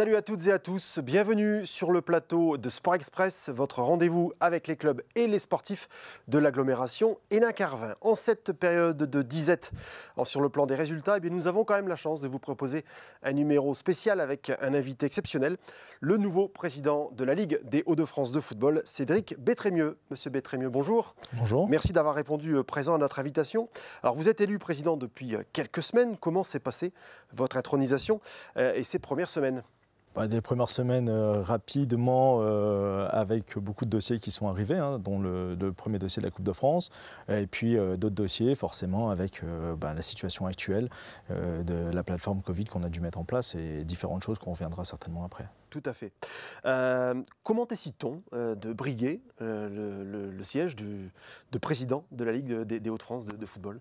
Salut à toutes et à tous, bienvenue sur le plateau de Sport Express, votre rendez-vous avec les clubs et les sportifs de l'agglomération Hénin-Carvin. En cette période de disette sur le plan des résultats, et eh bien, nous avons quand même la chance de vous proposer un numéro spécial avec un invité exceptionnel, le nouveau président de la Ligue des Hauts-de-France de football, Cédric Bétrémieux. Monsieur Bétrémieux, bonjour. Bonjour. Merci d'avoir répondu euh, présent à notre invitation. Alors vous êtes élu président depuis euh, quelques semaines, comment s'est passée votre intronisation euh, et ses premières semaines bah, des premières semaines euh, rapidement euh, avec beaucoup de dossiers qui sont arrivés, hein, dont le, premier dossier de la Coupe de France, et puis euh, d'autres dossiers forcément avec bah, la situation actuelle de la plateforme Covid qu'on a dû mettre en place et différentes choses qu'on reviendra certainement après. Tout à fait. comment décide-t-on de briguer le, siège de président de la Ligue des, Hauts-de-France de football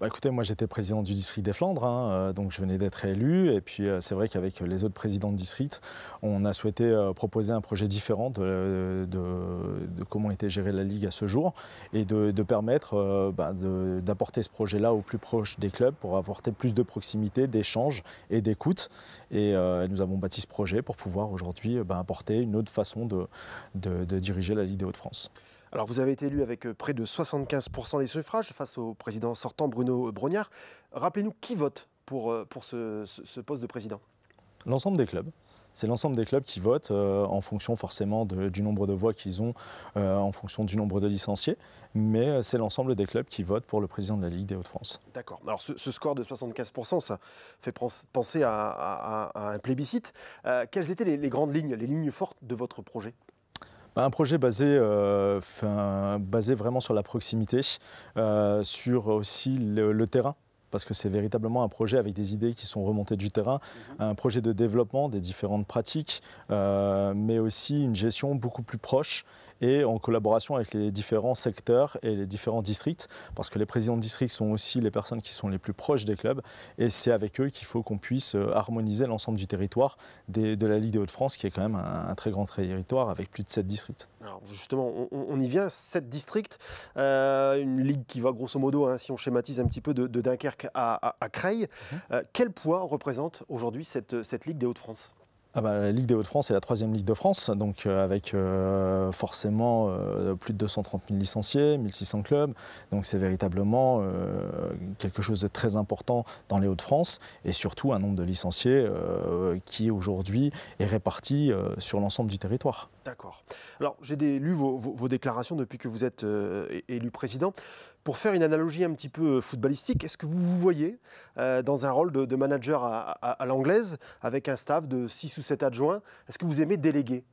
bah, écoutez, moi j'étais président du district des Flandres, hein, euh, donc je venais d'être élu. Et puis euh, c'est vrai qu'avec les autres présidents de district, on a souhaité euh, proposer un projet différent de, comment était gérée la Ligue à ce jour et de, permettre bah, d'apporter ce projet-là au plus proche des clubs pour apporter plus de proximité, d'échange et d'écoute. Et nous avons bâti ce projet pour pouvoir aujourd'hui bah, apporter une autre façon de diriger la Ligue des Hauts-de-France. Alors vous avez été élu avec euh, près de 75% des suffrages face au président sortant Bruno Brognard. Rappelez-nous qui vote pour, euh, pour ce, poste de président L'ensemble des clubs. C'est l'ensemble des clubs qui votent euh, en fonction forcément du nombre de voix qu'ils ont, en fonction du nombre de licenciés, mais c'est l'ensemble des clubs qui votent pour le président de la Ligue des Hauts-de-France. D'accord. Alors ce, score de 75%, ça fait penser à, un plébiscite. quelles étaient les grandes lignes, les lignes fortes de votre projet bah, un projet basé, euh, basé vraiment sur la proximité, euh, sur aussi le, terrain parce que c'est véritablement un projet avec des idées qui sont remontées du terrain, mhm. un projet de développement des différentes pratiques, euh, mais aussi une gestion beaucoup plus proche et en collaboration avec les différents secteurs et les différents districts, parce que les présidents de districts sont aussi les personnes qui sont les plus proches des clubs, et c'est avec eux qu'il faut qu'on puisse euh, harmoniser l'ensemble du territoire de la Ligue des Hauts-de-France, qui est quand même un, très grand territoire avec plus de 7 districts. Alors justement, on, y vient, 7 districts, euh, une ligue qui va grosso modo, hein, si on schématise un petit peu, de, Dunkerque à, Creil. Mmh. Euh, quel poids représente aujourd'hui cette, cette Ligue des Hauts-de-France ah bah, la Ligue des Hauts-de-France est la troisième Ligue de France, donc euh, avec euh, forcément euh, plus de 230 000 licenciés, 1600 clubs. Donc c'est véritablement quelque chose de très important dans les Hauts-de-France et surtout un nombre de licenciés qui aujourd'hui est réparti sur l'ensemble du territoire. D'accord. Alors, j'ai lu vos, déclarations depuis que vous êtes euh, élu président. Pour faire une analogie un petit peu euh, footballistique, est-ce que vous vous voyez euh, dans un rôle de, manager à, à l'anglaise, avec un staff de 6 ou 7 adjoints Est-ce que vous aimez déléguer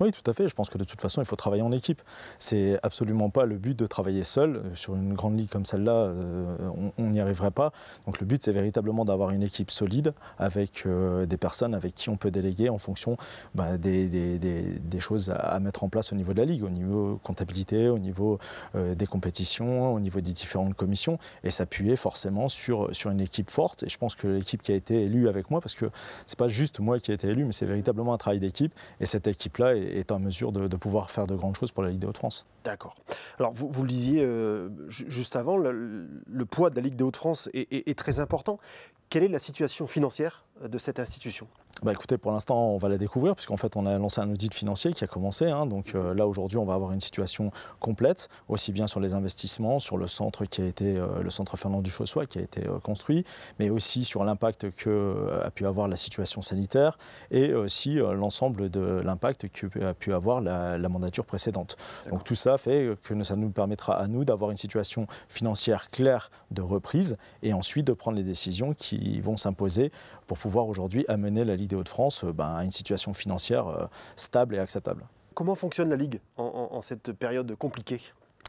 oui, tout à fait. Je pense que de toute façon, il faut travailler en équipe. C'est absolument pas le but de travailler seul. Euh, sur une grande ligue comme celle-là, euh, on n'y arriverait pas. Donc le but, c'est véritablement d'avoir une équipe solide avec euh, des personnes avec qui on peut déléguer en fonction bah, des, choses à, mettre en place au niveau de la ligue, au niveau comptabilité, au niveau des compétitions, au niveau des différentes commissions, et s'appuyer forcément sur, une équipe forte. Et je pense que l'équipe qui a été élue avec moi, parce que c'est pas juste moi qui ai été élu, mais c'est véritablement un travail d'équipe. Et cette équipe-là est en mesure de, pouvoir faire de grandes choses pour la Ligue des Hauts-de-France. D'accord. Alors vous, vous, le disiez euh, juste avant, le, poids de la Ligue des Hauts-de-France est très important. Quelle est la situation financière de cette institution bah, écoutez, pour l'instant, on va la découvrir, puisqu'en fait, on a lancé un audit financier qui a commencé. Hein. donc euh, là, aujourd'hui, on va avoir une situation complète, aussi bien sur les investissements, sur le centre qui a été, euh, le centre Fernand Duchossois qui a été euh, construit, mais aussi sur l'impact que a pu avoir la situation sanitaire et aussi l'ensemble de l'impact que a pu avoir la, la mandature précédente. Donc tout ça fait que ça nous permettra à nous d'avoir une situation financière claire de reprise et ensuite de prendre les décisions qui vont s'imposer pour pouvoir aujourd'hui amener la Vidéo de france à euh, ben, une situation financière euh, stable et acceptable. Comment fonctionne la Ligue en cette période compliquée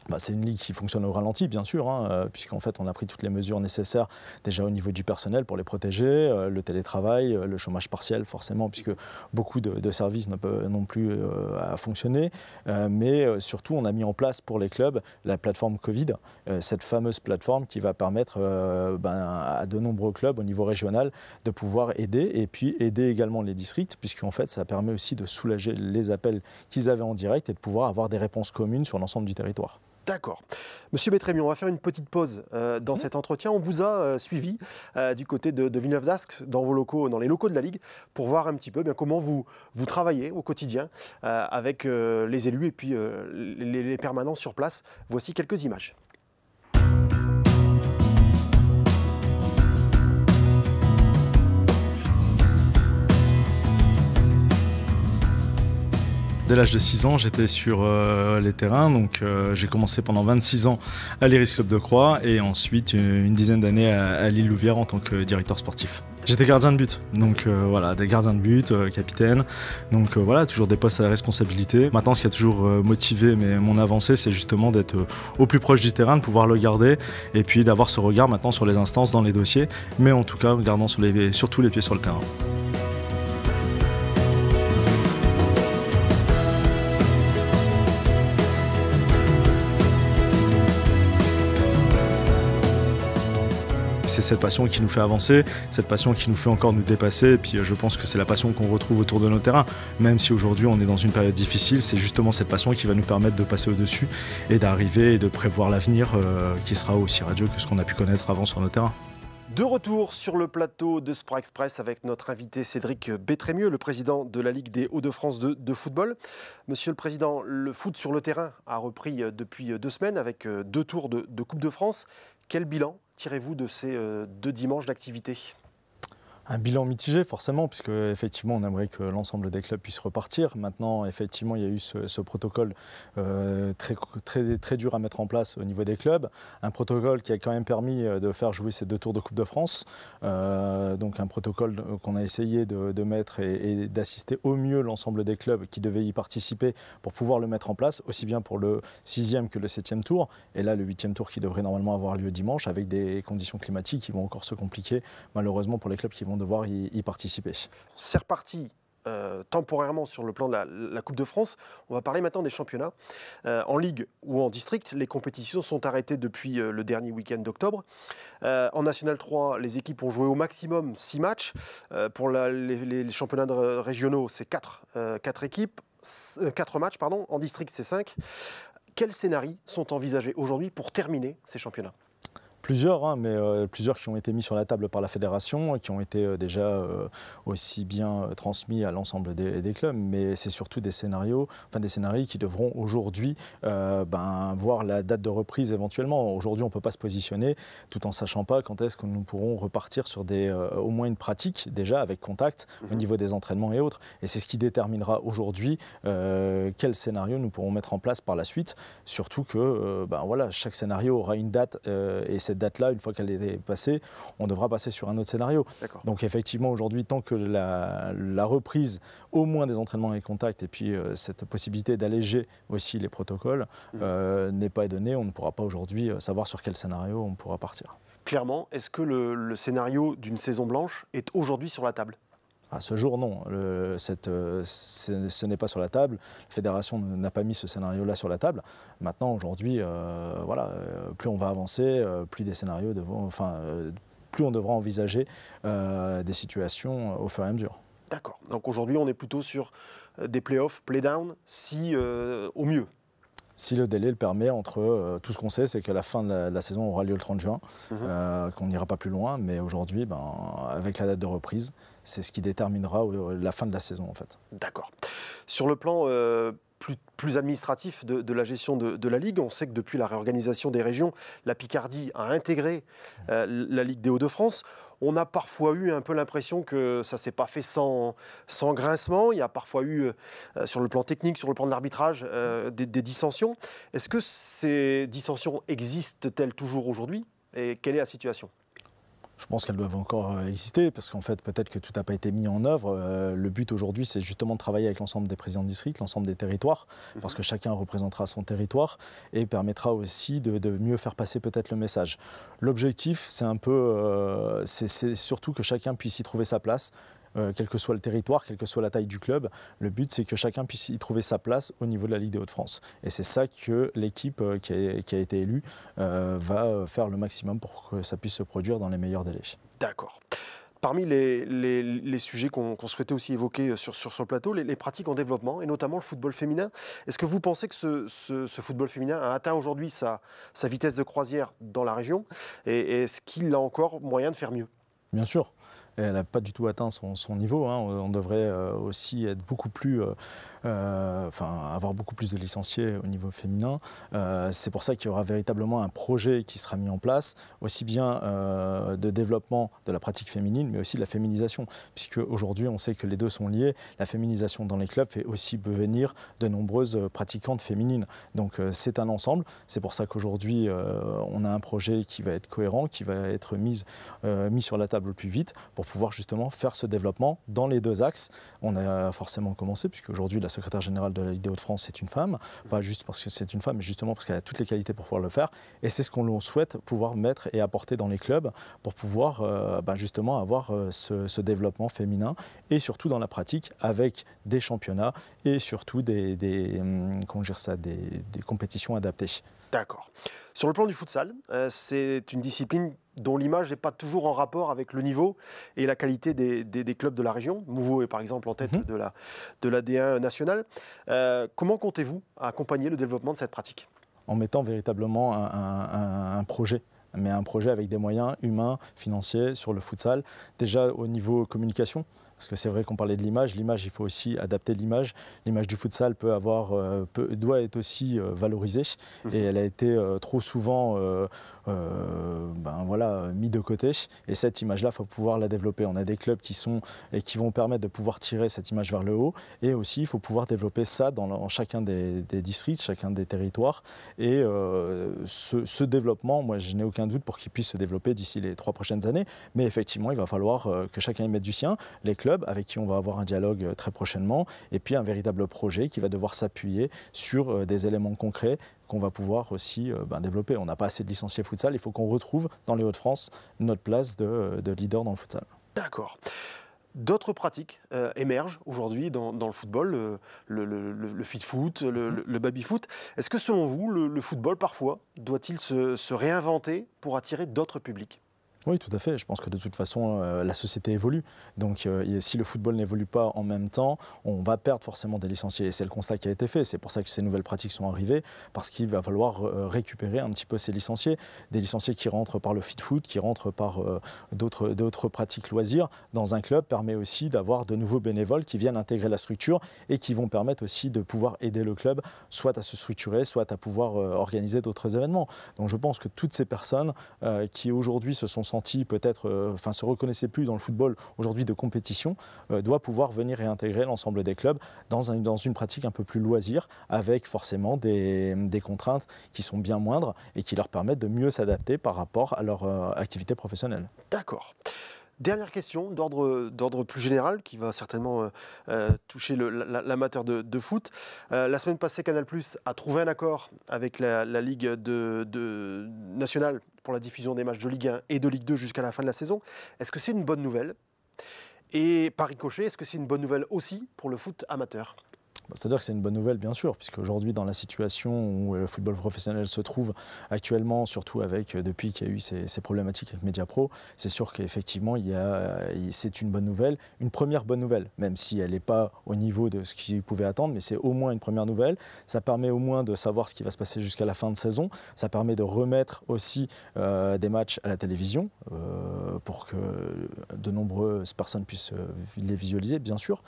bah, c'est une ligue qui fonctionne au ralenti, bien sûr, hein, euh, puisqu'en fait, on a pris toutes les mesures nécessaires déjà au niveau du personnel pour les protéger, euh, le télétravail, euh, le chômage partiel, forcément, puisque beaucoup de, services ne peuvent non plus fonctionner. mais surtout, on a mis en place pour les clubs la plateforme Covid, cette fameuse plateforme qui va permettre ben, à de nombreux clubs au niveau régional de pouvoir aider et puis aider également les districts, puisqu'en fait, ça permet aussi de soulager les appels qu'ils avaient en direct et de pouvoir avoir des réponses communes sur l'ensemble du territoire. D'accord. Monsieur Bétrémion, on va faire une petite pause euh, dans mhm. cet entretien. On vous a euh, suivi euh, du côté de, Villeneuve d'Ascq, dans vos locaux, dans les locaux de la Ligue, pour voir un petit peu eh bien, comment vous, vous travaillez au quotidien avec les élus et puis les, les permanents sur place. Voici quelques images. Dès l'âge de 6 ans, j'étais sur euh, les terrains. Donc, euh, j'ai commencé pendant 26 ans à l'Iris Club de Croix et ensuite euh, une, dizaine d'années à, à l'île Louvière en tant que directeur sportif. J'étais gardien de but, donc voilà, des gardiens de but, capitaine, donc voilà, toujours des postes à responsabilité. Maintenant, ce qui a toujours motivé mais mon avancée, c'est justement d'être au plus proche du terrain, de pouvoir le garder, et puis d'avoir ce regard maintenant sur les instances, dans les dossiers, mais en tout cas, gardant sur surtout les pieds sur le terrain. c'est cette passion qui nous fait avancer, cette passion qui nous fait encore nous dépasser. Et puis euh, je pense que c'est la passion qu'on retrouve autour de nos terrains. Même si aujourd'hui on est dans une période difficile, c'est justement cette passion qui va nous permettre de passer au-dessus et d'arriver et de prévoir l'avenir euh, qui sera aussi radieux que ce qu'on a pu connaître avant sur nos terrains. De retour sur le plateau de Sport Express avec notre invité Cédric Bétrémieux, le président de la Ligue des Hauts-de-France de, football. Monsieur le président, le foot sur le terrain a repris euh, depuis deux semaines avec deux tours de Coupe de France. Quel bilan tirez-vous de ces euh, deux dimanches d'activité un bilan mitigé, forcément, puisque effectivement, on aimerait que l'ensemble des clubs puissent repartir. Maintenant, effectivement, il y a eu ce, protocole euh, très, très, très dur à mettre en place au niveau des clubs. Un protocole qui a quand même permis euh, de faire jouer ces deux tours de Coupe de France. Euh, donc, un protocole qu'on a essayé de, mettre et, et d'assister au mieux l'ensemble des clubs qui devaient y participer pour pouvoir le mettre en place, aussi bien pour le sixième que le septième tour. Et là, le huitième tour qui devrait normalement avoir lieu dimanche, avec des conditions climatiques qui vont encore se compliquer, malheureusement, pour les clubs qui vont devoir y, participer. C'est reparti euh, temporairement sur le plan de la, Coupe de France. On va parler maintenant des championnats. Euh, en Ligue ou en district, les compétitions sont arrêtées depuis euh, le dernier week-end d'octobre. en National 3, les équipes ont joué au maximum 6 matchs. pour les, championnats régionaux, c'est 4, équipes. matchs, pardon. En district, c'est 5. Quels scénarios sont envisagés aujourd'hui pour terminer ces championnats plusieurs, hein, mais euh, plusieurs qui ont été mis sur la table par la fédération, et qui ont été euh, déjà euh, aussi bien transmis à l'ensemble des, clubs, mais c'est surtout des scénarios, enfin des scénarios qui devront aujourd'hui ben, voir la date de reprise éventuellement. Aujourd'hui, on ne peut pas se positionner tout en sachant pas quand est-ce que nous pourrons repartir sur des, au moins une pratique déjà avec contact au mhm. niveau des entraînements et autres. Et c'est ce qui déterminera aujourd'hui quel scénario nous pourrons mettre en place par la suite. Surtout que ben, voilà, chaque scénario aura une date et c'est date-là, une fois qu'elle est passée, on devra passer sur un autre scénario. Donc effectivement, aujourd'hui, tant que la, reprise au moins des entraînements et contacts, et puis euh, cette possibilité d'alléger aussi les protocoles, mmh. euh, n'est pas donnée, on ne pourra pas aujourd'hui euh, savoir sur quel scénario on pourra partir. Clairement, est-ce que le scénario d'une saison blanche est aujourd'hui sur la table à ce jour, non. Euh, ce, n'est pas sur la table. La fédération n'a pas mis ce scénario-là sur la table. Maintenant, aujourd'hui, euh, voilà, euh, plus on va avancer, plus des scénarios enfin, plus on devra envisager des situations au fur et à mesure. D'accord. Donc aujourd'hui, on est plutôt sur des playoffs, play-down, si au mieux si le délai le permet, entre euh, tout ce qu'on sait, c'est que la fin de la, saison aura lieu le 30 juin, mhm. euh, qu'on n'ira pas plus loin, mais aujourd'hui, ben, avec la date de reprise, c'est ce qui déterminera euh, la fin de la saison en fait. D'accord. Sur le plan plus, administratif de, la gestion de, la Ligue, on sait que depuis la réorganisation des régions, la Picardie a intégré la Ligue des Hauts-de-France on a parfois eu un peu l'impression que ça ne s'est pas fait sans, grincement. Il y a parfois eu, euh, sur le plan technique, sur le plan de l'arbitrage, euh, des, dissensions. Est-ce que ces dissensions existent-elles toujours aujourd'hui Et quelle est la situation je pense qu'elles doivent encore euh, exister, parce qu'en fait, peut-être que tout n'a pas été mis en œuvre. Euh, le but aujourd'hui, c'est justement de travailler avec l'ensemble des présidents de district, l'ensemble des territoires, mhm. parce que chacun représentera son territoire et permettra aussi de, mieux faire passer peut-être le message. L'objectif, c'est un peu, euh, c'est surtout que chacun puisse y trouver sa place euh, quel que soit le territoire, quelle que soit la taille du club. Le but, c'est que chacun puisse y trouver sa place au niveau de la Ligue des Hauts-de-France. Et c'est ça que l'équipe euh, qui, a, été élue euh, va faire le maximum pour que ça puisse se produire dans les meilleurs délais. D'accord. Parmi les, sujets qu'on souhaitait aussi évoquer sur, ce plateau, les, pratiques en développement et notamment le football féminin. Est-ce que vous pensez que ce, football féminin a atteint aujourd'hui sa, vitesse de croisière dans la région Et est-ce qu'il a encore moyen de faire mieux Bien sûr elle n'a pas du tout atteint son, niveau. Hein. on, devrait euh, aussi être beaucoup plus euh, euh, enfin avoir beaucoup plus de licenciés au niveau féminin. Euh, c'est pour ça qu'il y aura véritablement un projet qui sera mis en place, aussi bien euh, de développement de la pratique féminine, mais aussi de la féminisation, puisque aujourd'hui on sait que les deux sont liés. La féminisation dans les clubs fait aussi venir de nombreuses pratiquantes féminines. Donc c'est un ensemble. C'est pour ça qu'aujourd'hui on a un projet qui va être cohérent, qui va être mis, mis sur la table le plus vite pour pouvoir justement faire ce développement dans les deux axes. On a forcément commencé, puisque aujourd'hui la secrétaire générale de la l'IDEO de France c'est une femme, pas juste parce que c'est une femme, mais justement parce qu'elle a toutes les qualités pour pouvoir le faire. Et c'est ce qu'on souhaite pouvoir mettre et apporter dans les clubs pour pouvoir euh, bah, justement avoir euh, ce, développement féminin et surtout dans la pratique avec des championnats et surtout des, hum, comment ça, des, compétitions adaptées. D'accord. Sur le plan du futsal, euh, c'est une discipline dont l'image n'est pas toujours en rapport avec le niveau et la qualité des, clubs de la région. Mouveau est par exemple en tête mhm. de, la, 1 nationale. Euh, comment comptez-vous accompagner le développement de cette pratique En mettant véritablement un, un projet mais un projet avec des moyens humains, financiers, sur le futsal, déjà au niveau communication, parce que c'est vrai qu'on parlait de l'image, l'image, il faut aussi adapter l'image. L'image du futsal peut avoir, euh, doit être aussi euh, valorisée. Mhm. Et elle a été euh, trop souvent ben voilà, mise de côté. Et cette image-là, il faut pouvoir la développer. On a des clubs qui, sont, et qui vont permettre de pouvoir tirer cette image vers le haut. Et aussi, il faut pouvoir développer ça dans, chacun des, districts, chacun des territoires. Et ce, ce, développement, moi, je n'ai aucun doute pour qu'il puisse se développer d'ici les trois prochaines années. Mais effectivement, il va falloir que chacun y mette du sien. Les clubs avec qui on va avoir un dialogue euh, très prochainement, et puis un véritable projet qui va devoir s'appuyer sur euh, des éléments concrets qu'on va pouvoir aussi euh, ben, développer. On n'a pas assez de licenciés futsal, il faut qu'on retrouve dans les Hauts-de-France notre place de, leader dans le futsal. D'accord. D'autres pratiques émergent aujourd'hui dans, le football, le, fit foot, mhm. le, baby foot. Est-ce que selon vous, le, football parfois doit-il se réinventer pour attirer d'autres publics oui, tout à fait. Je pense que de toute façon, euh, la société évolue. Donc, euh, si le football n'évolue pas en même temps, on va perdre forcément des licenciés. Et c'est le constat qui a été fait. C'est pour ça que ces nouvelles pratiques sont arrivées, parce qu'il va falloir euh, récupérer un petit peu ces licenciés. Des licenciés qui rentrent par le fit foot, qui rentrent par d'autres pratiques loisirs dans un club, permet aussi d'avoir de nouveaux bénévoles qui viennent intégrer la structure et qui vont permettre aussi de pouvoir aider le club, soit à se structurer, soit à pouvoir organiser d'autres événements. Donc, je pense que toutes ces personnes qui aujourd'hui se sont peut-être, euh, enfin se reconnaissait plus dans le football aujourd'hui de compétition, euh, doit pouvoir venir réintégrer l'ensemble des clubs dans, dans une pratique un peu plus loisir, avec forcément des, contraintes qui sont bien moindres et qui leur permettent de mieux s'adapter par rapport à leur euh, activité professionnelle. D'accord. Dernière question d'ordre plus général qui va certainement toucher l'amateur de, de, foot. la semaine passée, Canal Plus a trouvé un accord avec la, Ligue de, de, nationale pour la diffusion des matchs de Ligue 1 et de Ligue 2 jusqu'à la fin de la saison. Est-ce que c'est une bonne nouvelle Et paris Cochet, est-ce que c'est une bonne nouvelle aussi pour le foot amateur bah, c'est-à-dire que c'est une bonne nouvelle, bien sûr, puisque aujourd'hui, dans la situation où euh, le football professionnel se trouve actuellement, surtout avec euh, depuis qu'il y a eu ces, problématiques avec MediaPro, c'est sûr qu'effectivement, euh, c'est une bonne nouvelle, une première bonne nouvelle, même si elle n'est pas au niveau de ce qu'ils pouvait attendre, mais c'est au moins une première nouvelle. Ça permet au moins de savoir ce qui va se passer jusqu'à la fin de saison. Ça permet de remettre aussi des matchs à la télévision pour que de nombreuses personnes puissent les visualiser, bien sûr.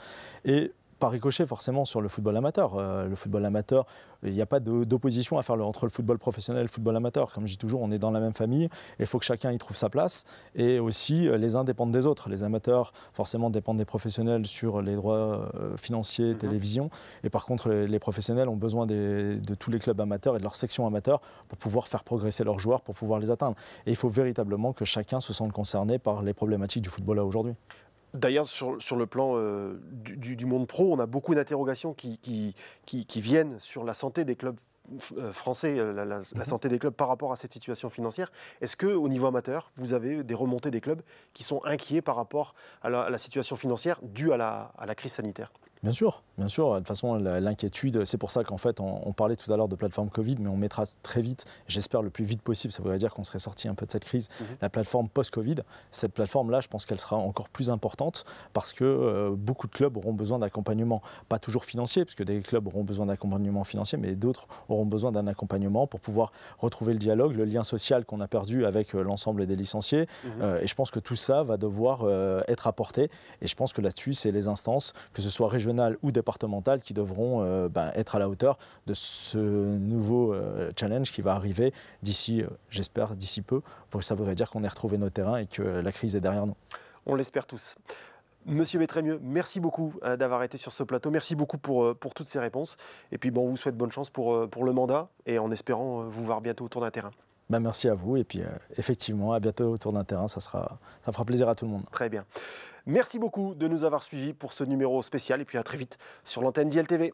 Et par ricochet forcément sur le football amateur. Euh, le football amateur, il n'y a pas d'opposition à faire entre le football professionnel et le football amateur. Comme je dis toujours, on est dans la même famille et il faut que chacun y trouve sa place. Et aussi, euh, les uns dépendent des autres. Les amateurs, forcément, dépendent des professionnels sur les droits euh, financiers, mhm. télévision. Et par contre, les, professionnels ont besoin de tous les clubs amateurs et de leur section amateur pour pouvoir faire progresser leurs joueurs, pour pouvoir les atteindre. Et il faut véritablement que chacun se sente concerné par les problématiques du football à aujourd'hui. D'ailleurs, sur, le plan euh, du, monde pro, on a beaucoup d'interrogations qui, viennent sur la santé des clubs euh, français, euh, la, mhm. santé des clubs par rapport à cette situation financière. Est-ce que, au niveau amateur, vous avez des remontées des clubs qui sont inquiets par rapport à la, situation financière due à la crise sanitaire Bien sûr, bien sûr. De toute façon, l'inquiétude, c'est pour ça qu'en fait, on, parlait tout à l'heure de plateforme Covid, mais on mettra très vite, j'espère le plus vite possible, ça voudrait dire qu'on serait sorti un peu de cette crise, mhm. la plateforme post-Covid. Cette plateforme-là, je pense qu'elle sera encore plus importante parce que euh, beaucoup de clubs auront besoin d'accompagnement, pas toujours financier, puisque des clubs auront besoin d'accompagnement financier, mais d'autres auront besoin d'un accompagnement pour pouvoir retrouver le dialogue, le lien social qu'on a perdu avec euh, l'ensemble des licenciés. Mhm. Euh, et je pense que tout ça va devoir être apporté. Et je pense que là-dessus, c'est les instances, que ce soit régionales, régionales ou départementales qui devront euh, bah, être à la hauteur de ce nouveau euh, challenge qui va arriver d'ici, euh, j'espère, d'ici peu, pour ça voudrait dire qu'on ait retrouvé nos terrains et que la crise est derrière nous. On l'espère tous. Monsieur Bétrémieux, merci beaucoup d'avoir été sur ce plateau. Merci beaucoup pour, pour toutes ces réponses. Et puis, bon, on vous souhaite bonne chance pour, pour le mandat et en espérant vous voir bientôt autour d'un terrain. Bah, merci à vous. Et puis, euh, effectivement, à bientôt autour d'un terrain. Ça, sera, ça fera plaisir à tout le monde. Très bien. Merci beaucoup de nous avoir suivis pour ce numéro spécial. Et puis, à très vite sur l'antenne d'ILTV.